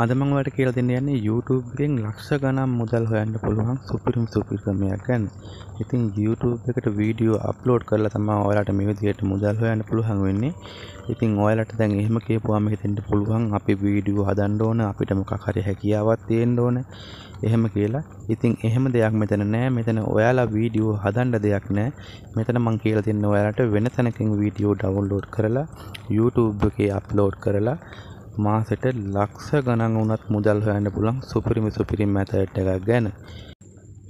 අද මම ඔයාලට කියලා දෙන්න යන්නේ YouTube එකෙන් ලක්ෂ ගණන් මුදල් හොයන්න පුළුවන් සුපිරිම සුපිරි ක්‍රමයක් ගැන. ඉතින් YouTube එකට වීඩියෝ අප්ලෝඩ් කරලා තමයි ඔයාලට මේ විදිහට මුදල් හොයන්න පුළුවන් වෙන්නේ. ඉතින් ඔයාලට දැන් එහෙම කියපුවාම හිතෙන්න පුළුවන් අපි වීඩියෝ හදන්න ඕන අපිට මොකක් හරි හැකියාවක් තියෙන්න ඕන එහෙම කියලා. ඉතින් එහෙම දෙයක් මෙතන නෑ. මෙතන ඔයාලා වීඩියෝ හදන්න දෙයක් නෑ. මෙතන මම කියලා දෙන්නේ ඔයාලට වෙන තැනකින් වීඩියෝ ඩවුන්ලෝඩ් කරලා YouTube එකේ අප්ලෝඩ් කරලා මාසෙට ලක්ෂ ගණන් වුණත් මුදල් හොයන්න පුළුවන් සුපිරිම සුපිරිම මෙතඩ් එකක් ගැන.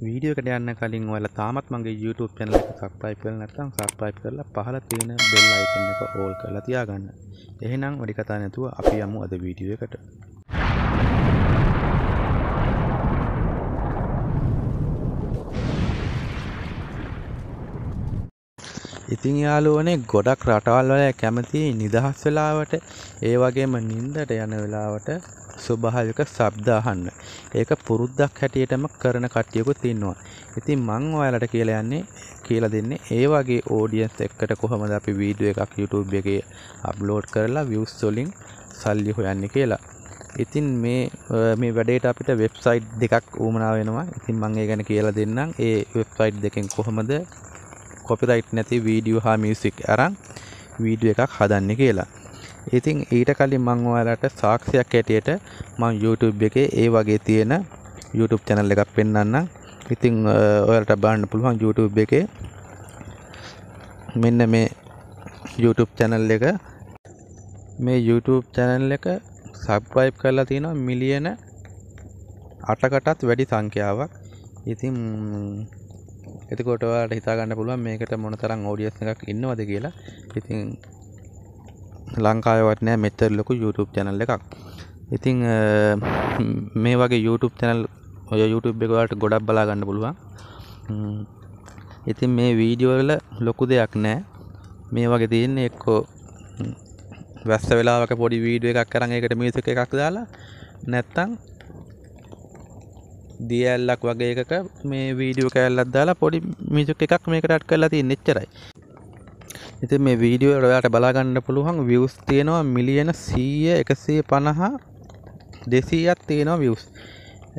වීඩියෝ එකට යන්න කලින් ඔයාලා තාමත් මගේ YouTube channel එක subscribe කරලා නැත්නම් subscribe කරලා පහළ තියෙන bell icon එක all කරලා තියාගන්න. එහෙනම් වැඩි කතා නැතුව අපි යමු අද වීඩියෝ එකට. ඉතින් යාළුවනේ ගොඩක් රටවල් වල කැමති නිදහස් වෙලාවට ඒ වගේම නිින්දට යන වෙලාවට ස්වභාවික ශබ්ද අහන්න. ඒක පුරුද්දක් හැටියටම කරන කට්ටියකුත් ඉන්නවා. ඉතින් මං ඔයාලට කියලා යන්නේ කියලා දෙන්නේ ඒ වගේ ඕඩියන්ස් එක්කට කොහොමද අපි වීඩියෝ එකක් YouTube එකේ අප්ලෝඩ් කරලා views වලින් සල්ලි හොයන්නේ කියලා. ඉතින් මේ මේ වැඩේට අපිට වෙබ්සයිට් දෙකක් වුණා වෙනවා. ඉතින් මම ඒ ගැන කියලා දෙන්නම්. ඒ වෙබ්සයිට් දෙකෙන් කොහොමද කොපිරයිට් නැති වීඩියෝ හා මියසික් අරන් වීඩියෝ එකක් හදන්න කියලා. ඉතින් ඊට කලින් මම ඔයාලට සාක්ෂියක් ඇටියට මම YouTube එකේ ඒ වගේ තියෙන YouTube channel එකක් පෙන්වන්නම්. ඉතින් ඔයාලට බලන්න පුළුවන් YouTube එකේ මෙන්න මේ YouTube channel එක මේ YouTube channel එක subscribe කරලා තියෙනවා මිලියන 8කටත් වැඩි සංඛ්‍යාවක්. ඉතින් එතකොට ඔයාලට හිතා ගන්න පුළුවන් මේකට මොන තරම් ඔඩියන්ස් එකක් ඉන්නවද කියලා. ඉතින් ලංකාවේවත් නෑ මෙච්චර ලොකු YouTube channel එකක්. ඉතින් මේ වගේ YouTube channel ඔය YouTube එක ඔයාලට ගොඩක් බලා ගන්න පුළුවන්. ඉතින් මේ වීඩියෝ වල ලොකු දෙයක් නෑ. මේ වගේ තියෙන්නේ එක්කෝ වැස්ස වෙලාවක පොඩි වීඩියෝ එකක් කරන් ඒකට මියුසික් එකක් දාලා නැත්තම් දිය ඇල්ලක් වගේ එකක මේ වීඩියෝ කෑල්ලක් දාලා පොඩි මිසුක් එකක් මේකට අට් කරලා තියෙන එච්චරයි. ඉතින් මේ වීඩියෝ ඔයාලට බලා ගන්න පුළුවන් views තියෙනවා මිලියන 100 150 200ක් තියෙනවා views.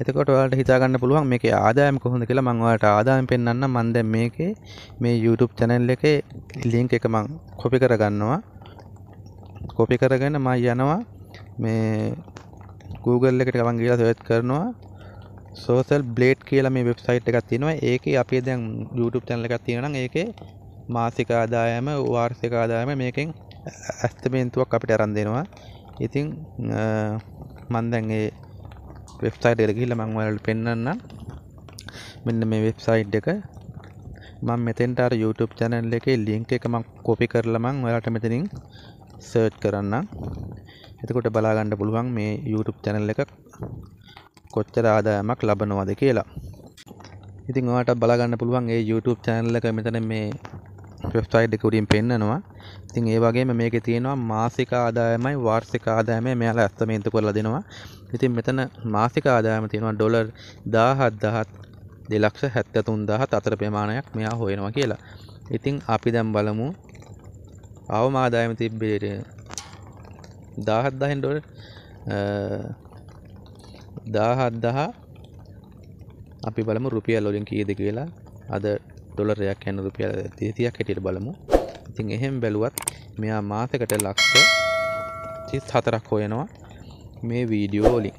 එතකොට ඔයාලට හිතා ගන්න පුළුවන් මේකේ ආදායම කොහොමද කියලා මම ඔයාලට ආදායම පෙන්වන්නම් මම දැන් මේකේ මේ YouTube channel එකේ link එක මම copy කරගන්නවා copy කරගෙන මම යනවා මේ Google එකට ගමන් ගිහලා search කරනවා සෝසල් බ්ලේට් කියලා මේ වෙබ්සයිට් එකක් තියෙනවා ඒකේ අපේ දැන් YouTube channel එකක් තියෙනවා නම් ඒකේ මාසික ආදායම වාර්ෂික ආදායම මේකෙන් ඇස්තමේන්තුවක් අපිට අරන් දෙනවා ඉතින් මම දැන් ඒ වෙබ්සයිට් එකට ගිහිල්ලා මම ඔයාලට පෙන්වන්නම් මෙන්න මේ වෙබ්සයිට් එක මම මෙතෙන්ට අර YouTube channel එකේ link එක මම copy කරලා මම ඔයාලට මෙතනින් search කරන්නම්. එතකොට බලා ගන්න පුළුවන් මේ YouTube channel එක කොච්චර ආදායමක් ලබනවාද කියලා ඉතින් ඔයාට බලාගන්න පුළුවන් ඒ YouTube channel එක මෙතන මේ වෙබ්සයිට් එක උඩින් පෙන්නනවා ඉතින් ඒ වගේම මේකේ තියෙනවා මාසික ආදායමයි වාර්ෂික ආදායමයි මෙයාලා ඇස්තමේන්තු කරලා දෙනවා ඉතින් මෙතන මාසික ආදායම තියෙනවා ඩොලර් 17000 දෙලක්ෂ 73000 අතර ප්‍රමාණයක් මෙයා හොයනවා කියලා ඉතින් අපි දැන් බලමු අවම ආදායම තිබ්බේ 17000 ඩොලර් දාහත්දහ අපි බලමු රුපියල් ලොලින් කියද කියලා අද ඩොලරයක් යන රුපියල් දේතියක් හැටියට බලමු ඉතින් එහෙම බැලුවත් මෙයා මාසකට ලක්ෂ තිස් හතරක් හොයනවා මේ වීඩියෝලින්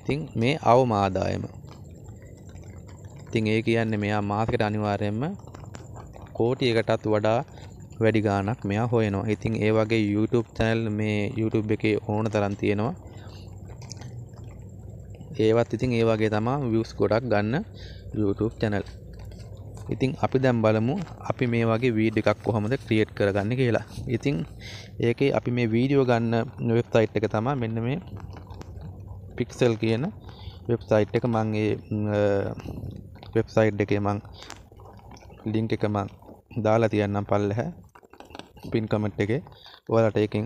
ඉතින් මේ අවමාදායම ඉතින් ඒ කියන්නේ මෙයා මාසකට අනිවාර්යෙන්ම කෝටියකටත් වඩා වැඩි ගානක් මෙයා හොයනවා ඉතින් ඒ වගේ YouTube චැනල් මේ YouTube එකේ ඕන තරම් තියෙනවා ඒවත් ඉතින් ඒ වගේ තමා වියස් ගොඩක් ගන්න YouTube චැනල් ඉතින් අපි දැම් බලමු අපි මේ වගේ වීඩ එකක් කොහොමද ක්‍රියට් කරගන්න කියලා ඉතින් ඒක අපි මේ වීඩියෝ ගන්න වෙබ්සයිට් එක තමා මෙන්න මේ පික්සල් කියන වෙබ්සයිට් එක මංගේ වෙබ්සයිට් එකේ මං ලිංක එක මං දාලා තියන්නම් පල්ලහැ පින් කමට් එකේ ඔයාලට ඒකෙන්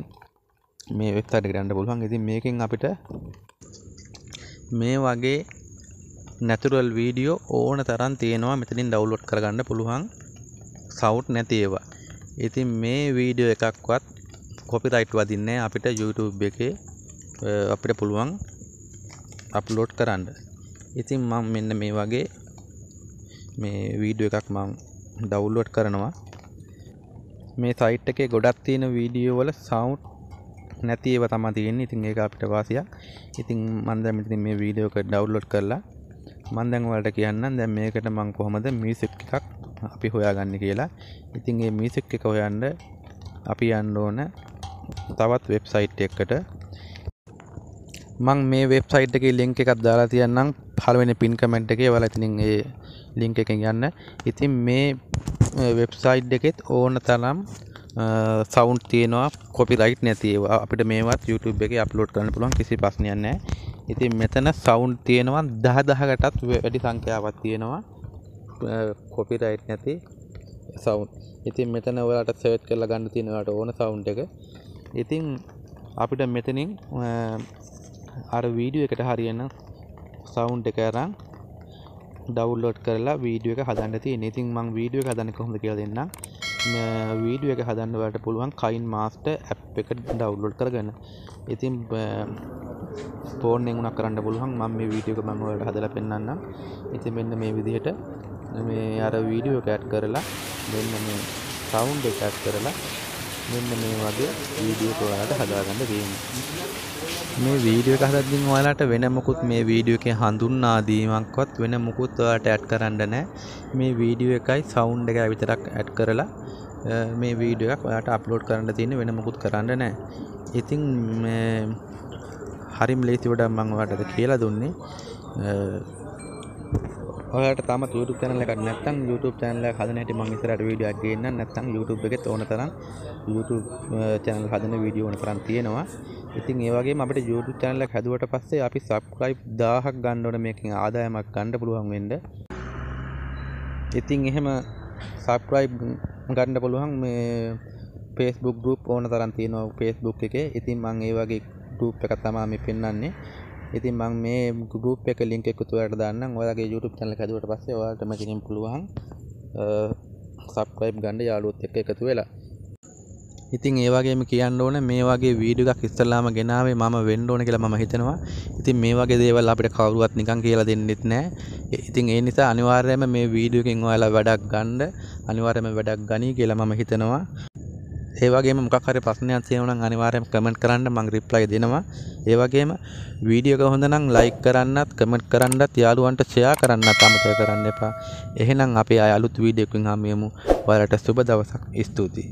මේ වෙබ්සයිට් එකට යන්න පුළුවන්. ඉතින් මේකෙන් අපිට මේ වගේ නැතුරල් වීඩියෝ ඕන තරම් තියෙනවා මෙතනින් ඩවුන්ලෝඩ් කරගන්න පුළුවන් සවුට් නැති ඒවා. ඉතින් මේ වීඩියෝ එකක්වත් කොපිරයිට් වදින්නේ අපිට YouTube එකේ අපිට පුළුවන් අප්ලෝඩ් කරන්න. ඉතින් මම මෙන්න මේ වගේ මේ වීඩියෝ එකක් මම ඩවුන්ලෝඩ් කරනවා. මේ සයිට් එකේ ගොඩක් තියෙන වීඩියෝ වල සවුන්ඩ් නැති ඒව තමා තියෙන්නේ ඉතින් ඒක අපිට වාසියක් ඉතින් මම දැන් මෙතන මේ වීඩියෝ එක ඩවුන්ලෝඩ් කරලා මම දැන් ඔයාලට කියන්නම් දැන් මේකට මම කොහොමද මියුසික් එකක් අපි හොයාගන්න කියලා ඉතින් ඒ මියසික් එක හොයන්න අපි යන්න ඕන තවත් වෙබ්සයිට් එකට මං මේ වෙබ්සයිට් එකේ ලින්ක් එකක් දාලා තියන්නම් පළවෙනි පින් කමෙන්ට් එකේ ඔයාලා ඉතින් ඒ ලින්ක් එකෙන් යන්න. ඉතින් මේ වෙබ්සයිට් එකෙත් ඕන තරම් සෞන්් තියෙනවා කොපි ලයිට් නැතිව අපිට මේවත් YouTube එක අප්ලෝඩ් කරන්න පුළුවන් කිසි ප්‍රශ්නයක් නැහැ ඉතින් මෙතන සෞන්් තියෙනවා දහ දහකටත් වැඩි සංඛ්‍යාවක් තියෙනවා කොපි රයිට් නැති සෞන්් ඉතින් මෙතන ඔයාලට සර්ච් කරලා ගන්න තියෙනවාට ඕන සෞන්් එක ඉතින් අපිට මෙතනින් අර වීඩියෝ එකට හරියන සෞන්් එක අරන් ඩවුන්ලෝඩ් කරලා වීඩියෝ එක හදන්න තියෙන. ඉතින් මම වීඩියෝ එක හදන්නේ කොහොමද කියලා දෙන්නම්. වීඩිය එක හදන්න වැට පුළුවන් කයින් මාස්ට ඇ් එක ඩව්ලෝඩ් කරගන්න ඉතින් ෆෝර්න් එගුණක් කරන්න පුළුවන් මම මේ වීඩියක මමට හදල පෙන්න්නම් ඉති මෙන්න මේ විදිහට මේ අර වීඩියෝ කෑට් කරලා මෙන්න මේ සවුන්් එකට් කරලා මෙන්න මේ වගේ වීඩියෝ ඔයාලට හදාගන්න තියෙන මේ වීඩියෝ එක හදද්දී ඔයාලට වෙන මොකුත් මේ වීඩියෝ එකේ හඳුන්වා දීමක්වත් වෙන මොකුත් ඔයාලට ඇඩ් කරන්න නැහැ මේ වීඩියෝ එකයි සවුන්ඩ් එකයි විතරක් ඇඩ් කරලා මේ වීඩියක් ඔයාට අප්ලෝඩ් කරන්න තියන්න වෙන මුකුත් කරන්න නෑ ඉතිං හරිම් ලේති වඩ මංවටද කියලා දුන්නේ ඔයාට තම YouTube channel එකක් නැත්නම් YouTube channel එක හදන හැටි මම ඉස්සරහට වීඩියෝ එකක් ගේන්න නැත්නම් YouTube එකේ තෝරන තරම් YouTube channel හදන වීඩියෝ ඕන තරම් තියෙනවා. ඉතින් ඒ වගේම අපිට YouTube channel එක හැදුවට පස්සේ අපි subscribe 1000ක් ගන්න ඕන මේකෙන් ආදායමක් ගන්න පුළුවන් වෙන්න. ඉතින් එහෙම subscribe ගණ්ඩ පුළුවන් මේ පේස්බුක් ගුප් ඕන තරන් තියෙනවා පේස්බුක් එක ඉතින් මං ඒ වගේ ගුප් එක තමා මේ පෙන්වන්නේ ඉතින් මං මේ ගුප් එක ලින්ක් එක තුවලට දාන්නම් ඔයාලගේ YouTube channel එක හදුවට පස්සේ ඔයාලටම ඉතින් පුළුවන් subscribe ගන්න යාළුවොත් එක්ක එකතු වෙලා ඉතින් ඒ වගේම කියන්න ඕන මේ වගේ වීඩියෝ එකක් ඉස්සෙල්ලාම ගෙනාවේ මම වෙන්න ඕන කියලා මම හිතනවා. ඉතින් මේ වගේ දේවල් අපිට කවුරුවත් නිකන් කියලා දෙන්නෙත් නැහැ. ඉතින් ඒ නිසා අනිවාර්යයෙන්ම මේ වීඩියෝ එකෙන් ඔයාලා වැඩක් ගන්න අනිවාර්යයෙන්ම වැඩක් ගනී කියලා මම හිතනවා. ඒ වගේම මොකක් හරි ප්‍රශ්නයක් තියෙනවා නම් අනිවාර්යයෙන්ම කමෙන්ට් කරන්න මම රිප්ලයි දෙනවා. ඒ වගේම වීඩියෝ එක හොඳ නම් ලයික් කරන්නත්, කමෙන්ට් කරන්නත්, යාළුවන්ට ෂෙයා කරන්නත් අමතක කරන්න එපා. එහෙනම් අපි ආය අලුත් වීඩියෝ එකකින් හමු වෙමු. ඔයාලට සුබ දවසක්. ස්තුතියි.